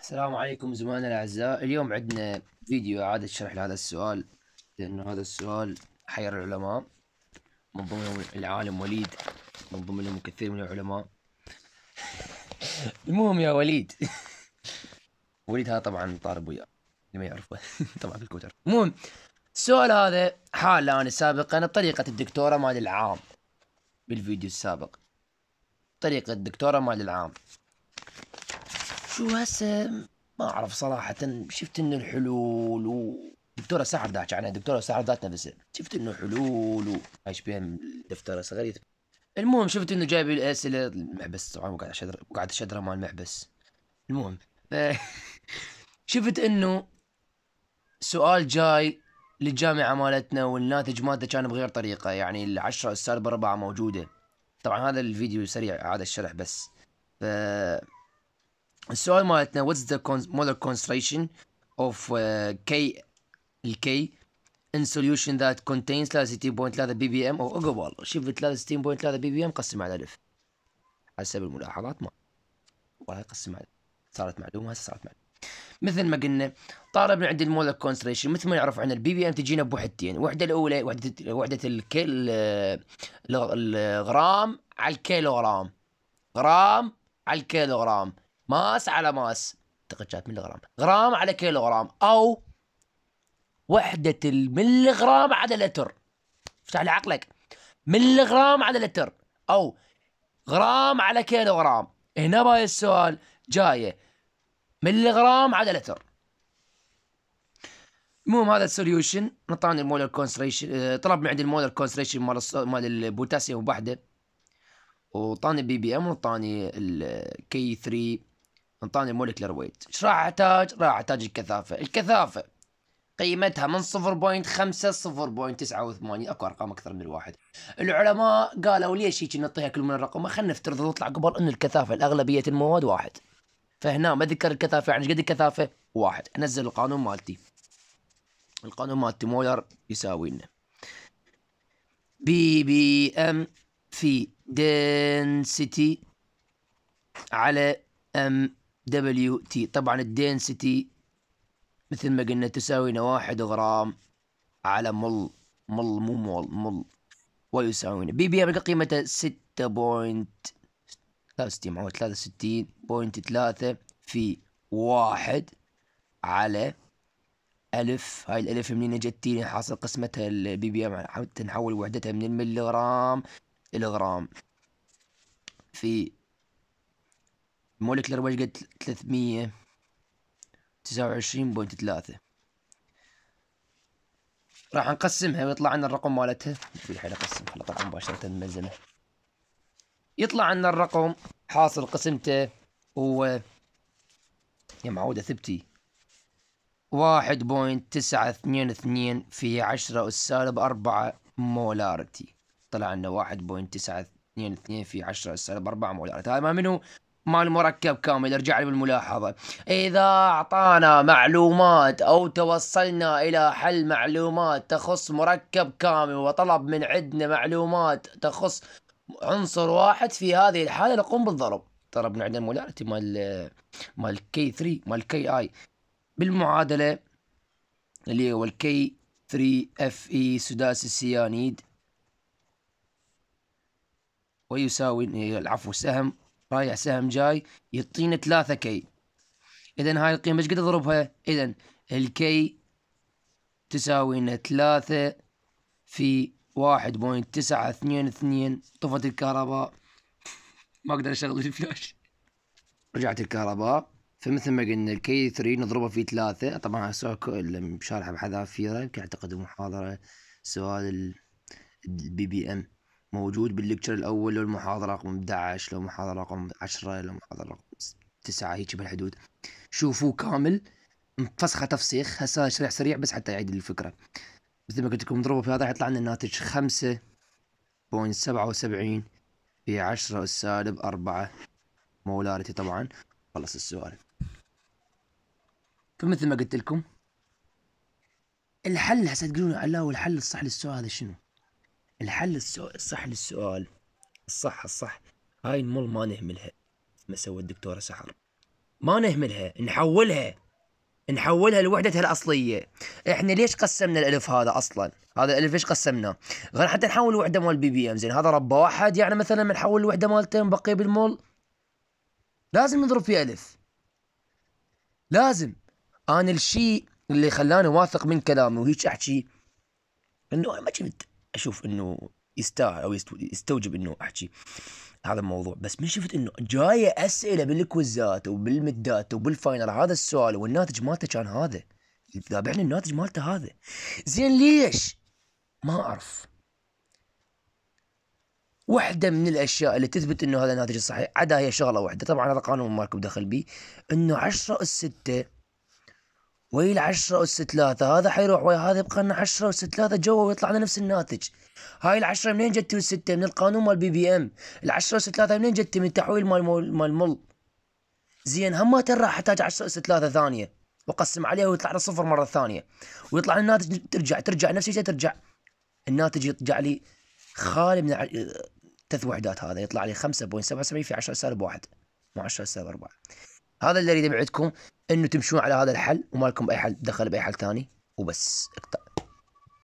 السلام عليكم زملائنا الاعزاء اليوم عندنا فيديو اعاده شرح لهذا السؤال لانه هذا السؤال حير العلماء من ضمنهم العالم وليد من ضمنهم كثير من العلماء المهم يا وليد وليد هذا طبعا طارب وياه اللي ما يعرفه طبعا في الكوتر المهم السؤال هذا حال انا سابقا طريقة الدكتوره مال العام بالفيديو السابق طريقه الدكتوره مال العام شو هسه ما اعرف صراحه شفت انه الحلول و دكتوره سعد ذاك يعني دكتوره سعد ذات نفسها شفت انه حلول و ايش بين دفتره صغير المهم شفت انه جايب الاسئله المحبس طبعا وقاعد شدر قاعد شدر مال المحبس المهم شفت انه سؤال جاي للجامعه مالتنا والناتج مالته كان بغير طريقه يعني العشرة السالبة أربعة موجوده طبعا هذا الفيديو سريع هذا الشرح بس ف السؤال مالتنا واتس ذا مولر concentration اوف كي الكي ان سوليوشن ذات كونتينز that بي بي ام او والله شوف 63.3 بي بي ام قسم على الف حسب الملاحظات ما والله قسم على صارت معلومه هسه صارت معلومه مثل ما قلنا طالب عند المولر كونستريشن مثل ما نعرف عن البي بي ام تجينا بوحدتين وحده الاولى وحده وحده الكيل الغرام على الكيلوغرام غرام على الكيلوغرام ماس على ماس اعتقد كانت ملي غرام غرام على كيلو غرام او وحدة الملي غرام على لتر افتح لي عقلك ملي غرام على لتر او غرام على كيلو غرام هنا باي السؤال جايه ملي غرام على لتر المهم هذا السوليوشن نطاني المولر كونسريشن آه، طلب من عندي المولر كونسريشن مال مال البوتاسيوم وحده وطاني بي بي ام وطاني الكي 3 انطاني مولكلر ويت ايش راح احتاج راح احتاج الكثافه الكثافه قيمتها من 0.5 0.89 اكو ارقام اكثر من الواحد العلماء قالوا ليش هيك نعطيها كل من الرقم خلينا نفترض نطلع قبل ان الكثافه الاغلبيه المواد واحد فهنا ما ذكر الكثافه يعني قد الكثافه واحد انزل القانون مالتي القانون مالتي مولر يساوي لنا بي بي ام في density على ام دبليو تي طبعا الدينسيتي مثل ما قلنا تساوي واحد غرام على مل مل مو مول مل ويساوينا بي بي ام قيمته ستة بوينت ثلاثة وستين ثلاثة ستين بوينت ثلاثة في واحد على ألف هاي الألف منين جتيني حاصل قسمتها البي بي ام تنحول نحول وحدتها من الملغرام إلى غرام في موليكولر واش قد ثلاثمية تسعة وعشرين بوينت ثلاثة راح نقسمها ويطلع عنا الرقم مالتها في الحين اقسم على طبعا مباشرة نمزنه يطلع عنا الرقم حاصل قسمته هو يا معودة ثبتي واحد بوينت تسعة اثنين اثنين في عشرة سالب أربعة مولارتي طلع عنا واحد بوينت تسعة اثنين اثنين في عشرة سالب أربعة مولارتي هاي ما منو مال مركب كامل ارجع لي بالملاحظة إذا أعطانا معلومات أو توصلنا إلى حل معلومات تخص مركب كامل وطلب من عندنا معلومات تخص عنصر واحد في هذه الحالة نقوم بالضرب ترى عندنا المولاريتي مال مال كي 3 مال كي اي بالمعادلة اللي هو الكي 3 اف اي سداسي السيانيد ويساوي العفو إيه، سهم رايح سهم جاي يعطيني ثلاثة كي إذا هاي القيمة ايش قد أضربها؟ إذا الكي تساوينا ثلاثة في واحد بوينت تسعة اثنين اثنين طفت الكهرباء ما أقدر أشغل الفلاش رجعت الكهرباء فمثل ما قلنا الكي ثري نضربه في ثلاثة طبعا السؤال شارحة بحذافيرة أعتقد محاضرة سؤال البي بي ام موجود باللكتشر الاول لو المحاضره رقم 11 لو المحاضره رقم 10 لو المحاضره رقم 9 هيك بالحدود شوفوه كامل مفسخه تفسيخ هسه شريح سريع بس حتى يعيد الفكره مثل ما قلت لكم نضربه في هذا حيطلع لنا الناتج 5.77 في 10 سالب 4 مولاريتي طبعا خلص السؤال فمثل ما قلت لكم الحل هسه تقولون علاوه الحل الصح للسؤال هذا شنو؟ الحل الصح للسؤال الصح الصح هاي المول ما نهملها ما سوى الدكتورة سحر ما نهملها نحولها نحولها لوحدتها الأصلية احنا ليش قسمنا الألف هذا أصلا هذا الألف ليش قسمناه غير حتى نحول وحدة مال بي بي ام زين هذا ربا واحد يعني مثلا بنحول الوحدة مالته بقي بالمول لازم نضرب فيه ألف لازم أنا الشيء اللي خلاني واثق من كلامي وهيك أحكي إنه أنا ما كنت اشوف انه يستاهل او يستوجب انه احكي هذا الموضوع بس من شفت انه جايه اسئله بالكوزات وبالمدات وبالفاينل هذا السؤال والناتج مالته كان هذا ذابحني الناتج مالته هذا زين ليش ما اعرف واحدة من الأشياء اللي تثبت أنه هذا الناتج الصحيح عدا هي شغلة واحدة طبعا هذا قانون ماركو دخل بيه أنه اس الستة ال 10 اس 3 هذا حيروح ويا هذا يبقى لنا 10 اس 3 جوا ويطلع لنا نفس الناتج هاي ال10 منين جت ال6 من القانون مال بي بي ام ال10 اس 3 منين جت من التحويل مال مال مول زين هم ما ترى احتاج 10 اس 3 ثانيه واقسم عليها ويطلع لنا صفر مره ثانيه ويطلع لنا الناتج ترجع ترجع نفس الشيء ترجع الناتج يرجع لي خالي من ثلاث وحدات هذا يطلع لي 5.77 في 10 سالب 1 مو 10 سالب 4 هذا اللي اريده بعدكم انه تمشون على هذا الحل وما لكم اي حل دخل باي حل ثاني وبس اقطع